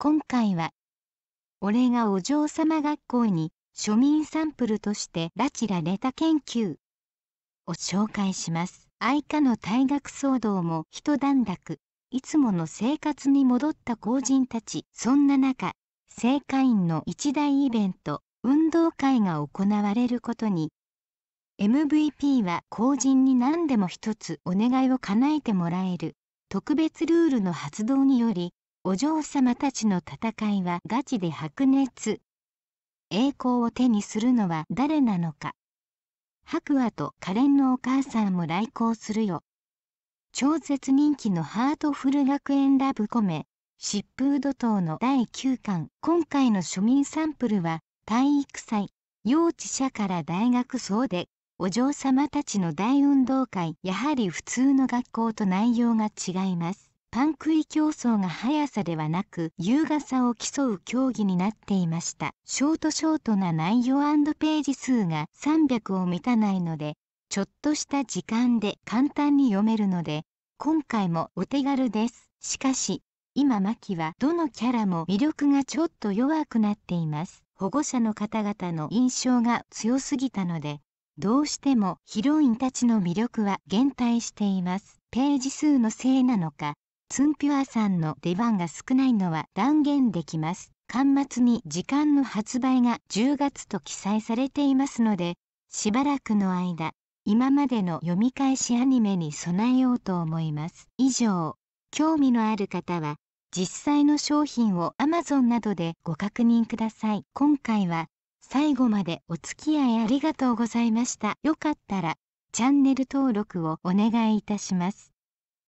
今回は、俺がお嬢様学校に庶民サンプルとして拉致られた研究を紹介します。愛花の退学騒動も一段落。いつもの生活に戻った公人たち。そんな中、正会員の一大イベント、運動会が行われることに MVP は後人に何でも一つお願いを叶えてもらえる特別ルールの発動によりお嬢様たちの戦いはガチで白熱栄光を手にするのは誰なのか白亜と可憐のお母さんも来航するよ超絶人気のハートフル学園ラブコメ疾風怒涛の第9巻今回の庶民サンプルは体育祭幼稚舎から大学総でお嬢様たちの大運動会やはり普通の学校と内容が違いますパン食い競争が速さではなく優雅さを競う競技になっていましたショートショートな内容ページ数が300を満たないのでちょっとした時間で簡単に読めるので今回もお手軽ですしかし今キはどのキャラも魅力がちょっと弱くなっています保護者の方々の印象が強すぎたのでどうしてもヒロインたちの魅力は減退していますページ数のせいなのかツンピュアさんの出番が少ないのは断言できます。端末に時間の発売が10月と記載されていますので、しばらくの間、今までの読み返しアニメに備えようと思います。以上、興味のある方は、実際の商品を Amazon などでご確認ください。今回は最後までお付き合いありがとうございました。よかったらチャンネル登録をお願いいたします。